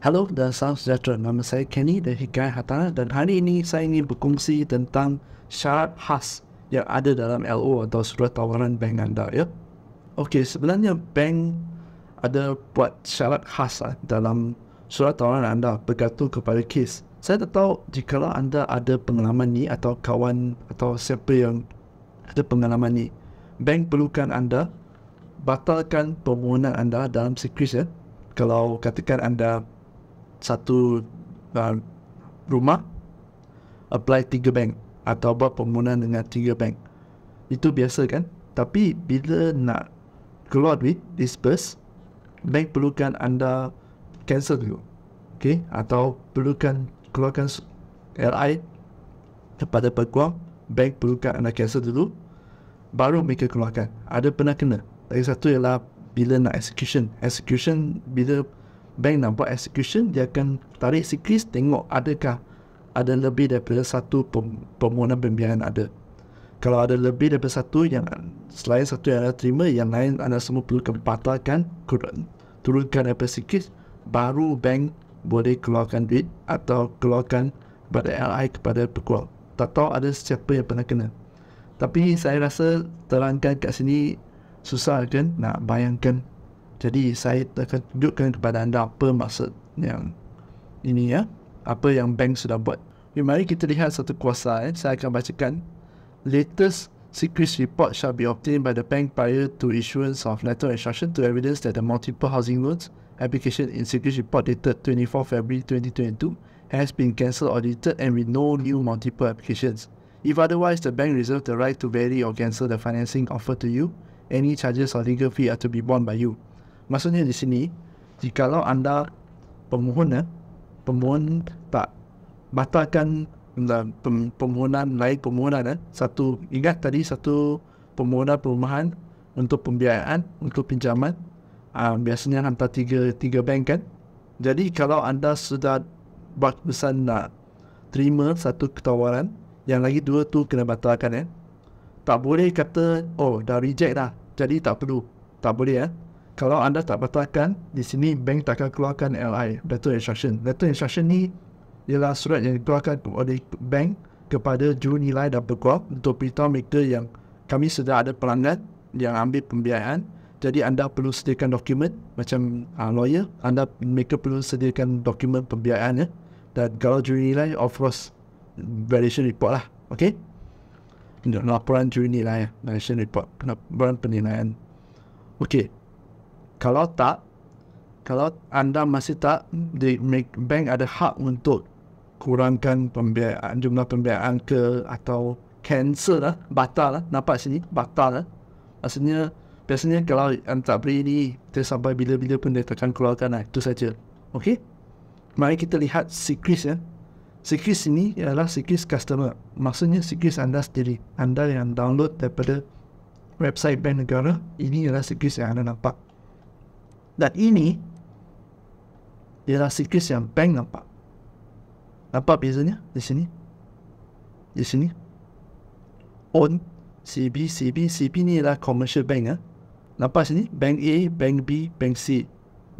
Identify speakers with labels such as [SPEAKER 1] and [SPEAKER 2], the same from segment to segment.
[SPEAKER 1] Hello dan salam sejahtera. Nama saya Kenny dari Hikayat Hatana dan hari ini saya ingin berkongsi tentang syarat khas yang ada dalam LO atau surat tawaran bank anda. Ya? Okey, sebenarnya bank ada buat syarat khas lah dalam surat tawaran anda bergantung kepada kes. Saya tak tahu jika anda ada pengalaman ni atau kawan atau siapa yang ada pengalaman ni. Bank perlukan anda batalkan permohonan anda dalam sekuris ya. Kalau katakan anda satu uh, rumah apply tiga bank atau buat permohonan dengan tiga bank itu biasa kan tapi bila nak keluar duit disperse bank perlukan anda cancel dulu okay? atau perlukan keluarkan LI kepada peguam bank perlukan anda cancel dulu baru mereka keluarkan ada pernah kena lagi satu ialah bila nak execution execution bila bank nak buat execution dia akan tarik sikit tengok adakah ada lebih daripada satu permohonan pembiayaan ada kalau ada lebih daripada satu yang selain satu yang anda terima yang lain anda semua perlu kebatalkan turunkan daripada sikit baru bank boleh keluarkan duit atau keluarkan kepada LI kepada pekuat tak tahu ada siapa yang pernah kena tapi saya rasa terangkan kat sini susah kan nak bayangkan jadi saya akan tunjukkan kepada anda apa maksud yang ini ya. Apa yang bank sudah buat. Okay, mari kita lihat satu kuasa. Eh. Saya akan bacakan. Latest secret report shall be obtained by the bank prior to issuance of letter of instruction to evidence that the multiple housing loans application in secret report dated 24 February 2022 has been cancelled or deleted and with no new multiple applications. If otherwise, the bank reserves the right to vary or cancel the financing offered to you. Any charges or legal fee are to be borne by you. Maksudnya di sini Jikalau anda Pemohon eh, Pemohon Tak Batalkan pem, pemohonan Lain pemohonan eh, Satu Ingat tadi satu pemohonan perumahan Untuk pembiayaan Untuk pinjaman uh, Biasanya hantar tiga Tiga bank kan Jadi kalau anda sudah Buat pesan nak Terima satu ketawaran Yang lagi dua tu kena batalkan eh. Tak boleh kata Oh dah reject dah Jadi tak perlu Tak boleh eh kalau anda tak patahkan, di sini bank takkan keluarkan LI, letter instruction. Letter instruction ni ialah surat yang dikeluarkan oleh bank kepada juru nilai dan pekuap untuk beritahu mereka yang kami sudah ada pelanggan yang ambil pembiayaan. Jadi anda perlu sediakan dokumen macam uh, lawyer, anda mereka perlu sediakan dokumen pembiayaan ya. Dan kalau juru nilai, of course, valuation report lah. Okay? Laporan juru nilai, valuation report, laporan penilaian. Okay, kalau tak kalau anda masih tak di bank ada hak untuk kurangkan pembiayaan jumlah pembiayaan ke atau cancel lah batal lah nampak sini batal lah maksudnya biasanya kalau anda tak beri ni dia sampai bila-bila pun dia takkan keluarkan lah itu saja ok mari kita lihat sikris ya sikris ini ialah sikris customer maksudnya sikris anda sendiri anda yang download daripada website bank negara ini ialah sikris yang anda nampak dan ini ialah siklus yang bank nampak. Nampak bezanya di sini? Di sini? On CB, CB, CB ni ialah commercial bank. Eh? Nampak sini? Bank A, Bank B, Bank C.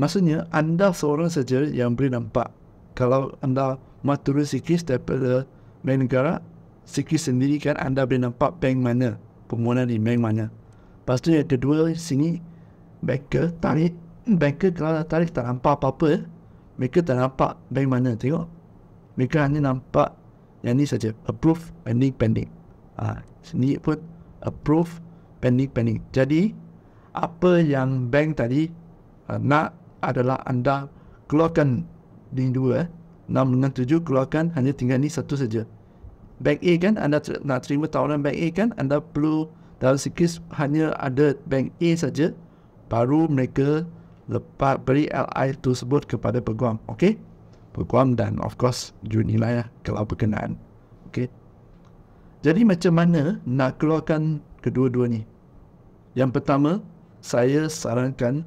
[SPEAKER 1] Maksudnya anda seorang saja yang boleh nampak. Kalau anda maturi siklus daripada bank negara, siklus sendiri kan anda boleh nampak bank mana. Permohonan di bank mana. Pastu tu yang kedua sini, banker tarik Hmm, banker kalau nak tarik tak nampak apa-apa mereka tak nampak bank mana tengok mereka hanya nampak yang ni saja approve pending pending ha, sendiri pun approve pending pending jadi apa yang bank tadi ha, nak adalah anda keluarkan di dua eh. enam dengan tujuh keluarkan hanya tinggal ni satu saja bank A kan anda ter- nak terima tawaran bank A kan anda perlu dalam sikis hanya ada bank A saja baru mereka lepas beri LI tu sebut kepada peguam. Okey? Peguam dan of course you nilai lah kalau berkenaan. Okey? Jadi macam mana nak keluarkan kedua-dua ni? Yang pertama, saya sarankan,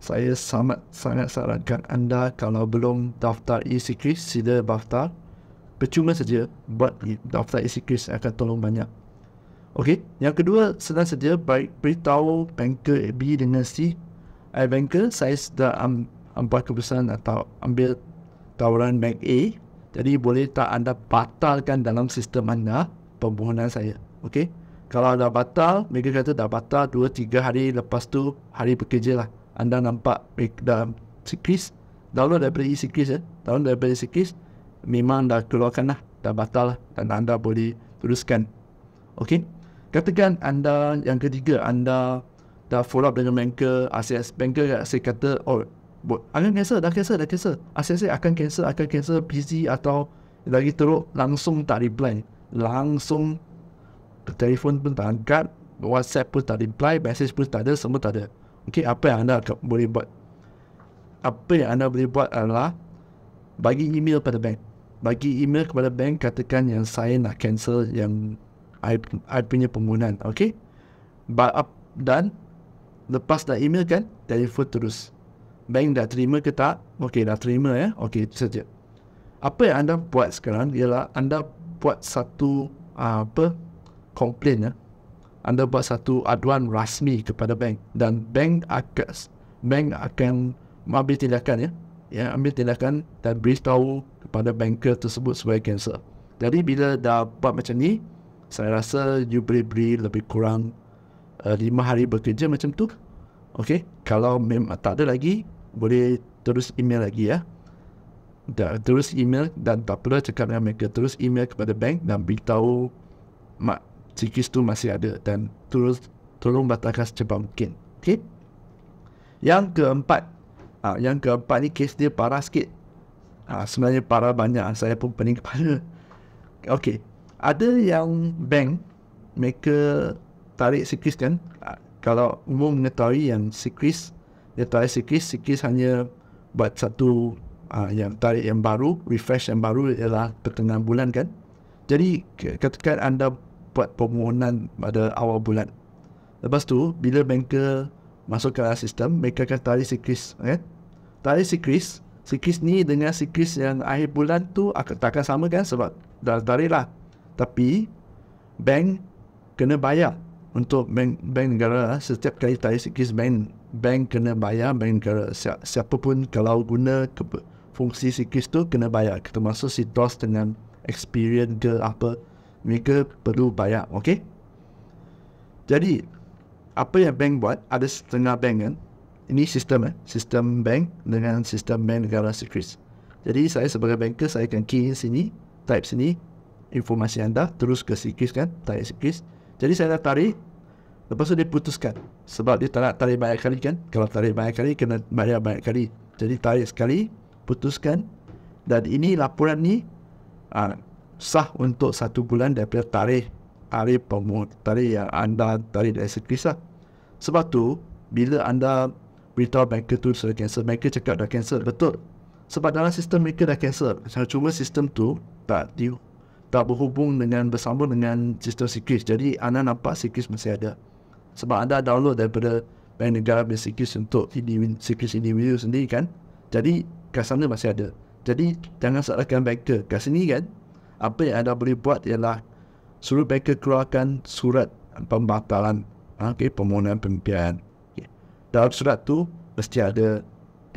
[SPEAKER 1] saya sangat sangat sarankan anda kalau belum daftar e-secret, sila daftar. Percuma saja buat daftar e-secret akan tolong banyak. Okey, yang kedua, senang saja baik beritahu banker A, B dengan C I banker saya sudah ambil keputusan atau ambil tawaran bank A jadi boleh tak anda batalkan dalam sistem anda permohonan saya okey kalau dah batal mereka kata dah batal 2 3 hari lepas tu hari bekerja lah anda nampak dalam sikris download daripada e-sikris ya eh? download daripada e-sikris memang dah keluarkan lah dah batal lah dan anda boleh teruskan okey katakan anda yang ketiga anda dah follow up dengan banker ACS banker yang saya kata oh buat akan cancel dah cancel dah cancel ACS akan cancel akan cancel PC atau lagi teruk langsung tak reply langsung telefon pun tak angkat WhatsApp pun tak reply message pun tak ada semua tak ada Okay, apa yang anda boleh buat apa yang anda boleh buat adalah bagi email kepada bank bagi email kepada bank katakan yang saya nak cancel yang I, I punya penggunaan okey But, dan lepas dah email kan, telefon terus. Bank dah terima ke tak? Okey, dah terima ya. Okey, itu saja. Apa yang anda buat sekarang ialah anda buat satu uh, apa? Komplain ya. Anda buat satu aduan rasmi kepada bank dan bank akan bank akan ambil tindakan ya. Ya, ambil tindakan dan beritahu kepada banker tersebut sebagai cancel. Jadi bila dah buat macam ni, saya rasa you beri-beri lebih kurang Eh, lima uh, hari bekerja macam tu. Okay, kalau memang tak ada lagi, boleh terus email lagi ya. Da, terus email dan tak perlu cakap dengan mereka. Terus email kepada bank dan beritahu mak cikis tu masih ada dan terus tolong batalkan secepat mungkin. Okay. Yang keempat, uh, yang keempat ni kes dia parah sikit. Uh, sebenarnya parah banyak, saya pun pening kepala. Okay, ada yang bank, mereka tarik sikis kan ah, kalau umum mengetahui yang sikis dia tarik sikis sikis hanya buat satu uh, yang tarik yang baru refresh yang baru ialah pertengahan bulan kan jadi katakan anda buat permohonan pada awal bulan lepas tu bila banker masuk ke dalam sistem mereka akan tarik sikis ya kan tarik sikis sikis ni dengan sikis yang akhir bulan tu akan takkan sama kan sebab dah tarik lah tapi bank kena bayar untuk bank bank negara ah, setiap kali tarik sikis bank bank kena bayar bank negara si, siapa pun kalau guna ke, fungsi sikis tu kena bayar termasuk si DOS dengan experience ke apa mereka perlu bayar ok jadi apa yang bank buat ada setengah bank kan ini sistem eh sistem bank dengan sistem bank negara sikis jadi saya sebagai banker saya akan key sini type sini informasi anda terus ke sikis kan type sikis jadi saya dah tarik Lepas tu dia putuskan Sebab dia tak nak tarik banyak kali kan Kalau tarik banyak kali Kena bayar banyak kali Jadi tarik sekali Putuskan Dan ini laporan ni uh, Sah untuk satu bulan Daripada tarikh Hari pemut Tarikh yang anda Tarikh dari sekris lah Sebab tu Bila anda Beritahu banker tu Sudah cancel Banker cakap dah cancel Betul Sebab dalam sistem mereka dah cancel Cuma sistem tu Tak tak berhubung dengan bersambung dengan sistem Sikis. Jadi anda nampak Sikis masih ada. Sebab anda download daripada bank negara bank Sikis untuk Sikis individu sendiri kan. Jadi kat sana masih ada. Jadi jangan salahkan banker. Kat sini kan, apa yang anda boleh buat ialah suruh banker keluarkan surat pembatalan ha, okay, permohonan pembiayaan. Okay. Dalam surat tu mesti ada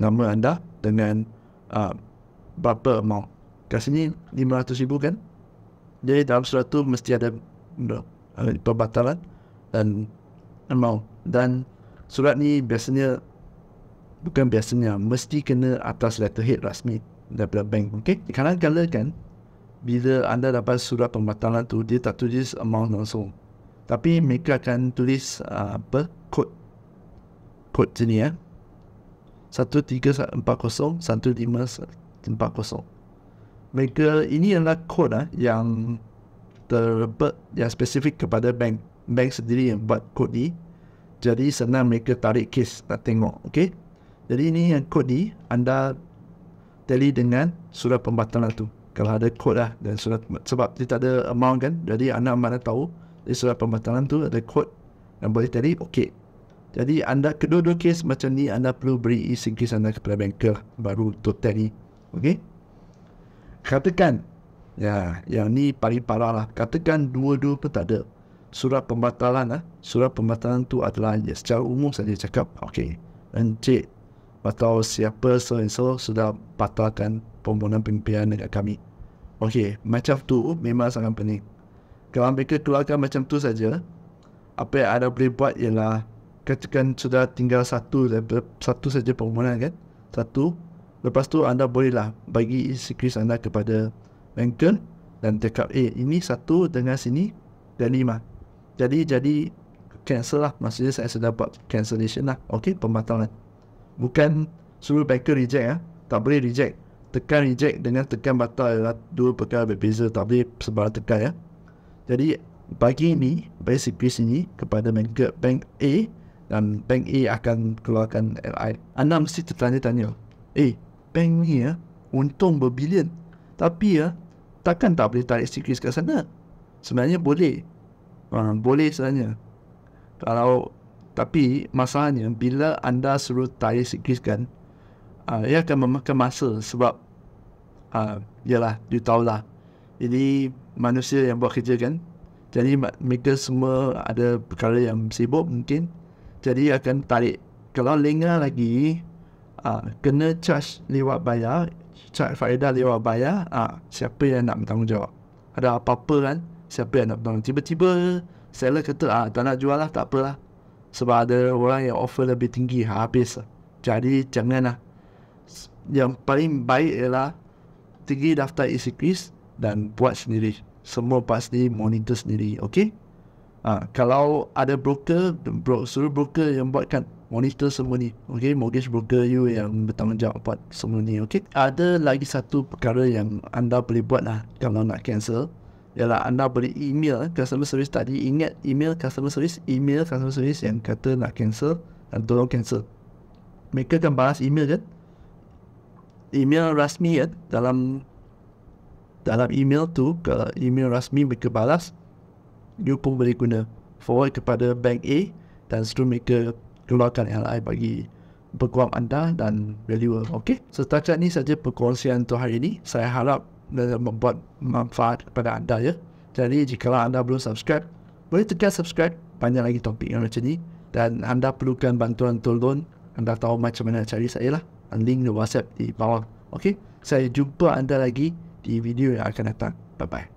[SPEAKER 1] nama anda dengan uh, berapa amount. Kat sini RM500,000 kan? Jadi dalam surat tu mesti ada perbatalan dan amount. Dan surat ni biasanya, bukan biasanya, mesti kena atas letterhead rasmi daripada bank. Okay? Kadang-kadang kan, bila anda dapat surat pembatalan tu, dia tak tulis amount langsung. Tapi mereka akan tulis uh, apa? Kod. Kod sini ya. Eh? 13401 1540 ini adalah kod ah yang terbet yang spesifik kepada bank bank sendiri yang buat kod ni. Jadi senang mereka tarik case nak tengok, okay? Jadi ini yang kod ni anda tally dengan surat pembatalan lah tu. Kalau ada kod lah dan surat sebab dia tak ada amount kan, jadi anda mana tahu di surat pembatalan tu ada kod dan boleh tally, okay? Jadi anda kedua-dua case macam ni anda perlu beri isi kes anda kepada banker baru untuk tally, okay? katakan ya yang ni paling parah lah katakan dua-dua pun tak ada surat pembatalan ah surat pembatalan tu adalah ya, secara umum saja cakap okey encik atau siapa so and so sudah batalkan permohonan pimpinan dekat kami okey macam tu memang sangat pening kalau mereka keluarkan macam tu saja apa yang ada boleh buat ialah katakan sudah tinggal satu satu saja permohonan kan satu Lepas tu anda bolehlah bagi securities anda kepada banker dan cakap eh ini satu dengan sini dan lima. Jadi jadi cancel lah maksudnya saya sudah buat cancellation lah. Okey pembatalan. Bukan suruh banker reject ya. Tak boleh reject. Tekan reject dengan tekan batal adalah dua perkara berbeza. Tak boleh sebarang tekan ya. Jadi bagi ini, bagi CPS ini kepada banker bank A dan bank A akan keluarkan LI. Anda mesti tertanya-tanya. Eh, bank ni ya, untung berbilion. Tapi ya, takkan tak boleh tarik securities kat sana? Sebenarnya boleh. Ha, boleh sebenarnya. Kalau, tapi masalahnya bila anda suruh tarik securities kan, uh, ia akan memakan masa sebab, uh, ha, yalah, you lah. Ini manusia yang buat kerja kan, jadi mereka semua ada perkara yang sibuk mungkin. Jadi akan tarik. Kalau lengah lagi, uh, kena charge lewat bayar, charge faedah lewat bayar, uh, siapa yang nak bertanggungjawab? Ada apa-apa kan? Siapa yang nak bertanggungjawab? Tiba-tiba seller kata, ah, tak nak jual lah, tak apalah. Sebab ada orang yang offer lebih tinggi, ha, habis Jadi jangan lah. Yang paling baik ialah tinggi daftar isi kuis dan buat sendiri. Semua pasti monitor sendiri, okay? Ha, ah, kalau ada broker, bro, suruh broker yang buatkan monitor semua ni okay mortgage broker you yang bertanggungjawab buat semua ni okay ada lagi satu perkara yang anda boleh buat lah kalau nak cancel ialah anda boleh email customer service tadi ingat email customer service email customer service yang kata nak cancel dan tolong cancel mereka akan balas email kan email rasmi kan dalam dalam email tu ke email rasmi mereka balas you pun boleh guna forward kepada bank A dan seterusnya mereka keluarkan LI bagi peguam anda dan valuer. Okay? Setakat ni saja perkongsian untuk hari ini. Saya harap membuat manfaat kepada anda ya. Jadi jika anda belum subscribe, boleh tekan subscribe. Banyak lagi topik yang macam ni. Dan anda perlukan bantuan untuk loan, anda tahu macam mana cari saya lah. Link di WhatsApp di bawah. Okay? Saya jumpa anda lagi di video yang akan datang. Bye-bye.